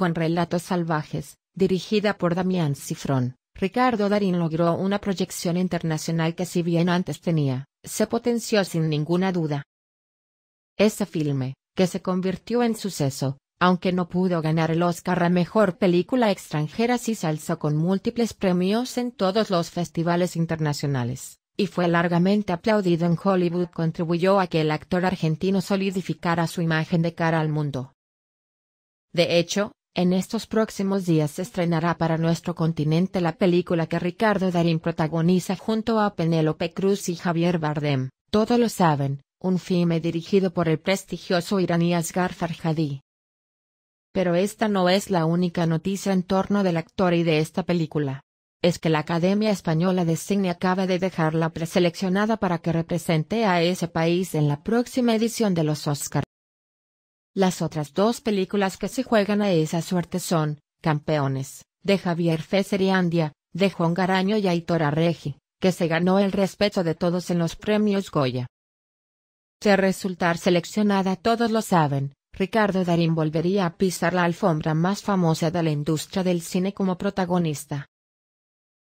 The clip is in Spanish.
con relatos salvajes, dirigida por Damián Cifrón, Ricardo Darín logró una proyección internacional que si bien antes tenía, se potenció sin ninguna duda. Ese filme, que se convirtió en suceso, aunque no pudo ganar el Oscar a Mejor Película Extranjera sí se alzó con múltiples premios en todos los festivales internacionales, y fue largamente aplaudido en Hollywood contribuyó a que el actor argentino solidificara su imagen de cara al mundo. De hecho, en estos próximos días se estrenará para nuestro continente la película que Ricardo Darín protagoniza junto a Penélope Cruz y Javier Bardem, Todos lo saben, un filme dirigido por el prestigioso iraní Asghar Farhadi. Pero esta no es la única noticia en torno del actor y de esta película. Es que la Academia Española de Cine acaba de dejarla preseleccionada para que represente a ese país en la próxima edición de los Oscars. Las otras dos películas que se juegan a esa suerte son, Campeones, de Javier y Andia, de Juan Garaño y Aitora Regi, que se ganó el respeto de todos en los premios Goya. De resultar seleccionada todos lo saben, Ricardo Darín volvería a pisar la alfombra más famosa de la industria del cine como protagonista.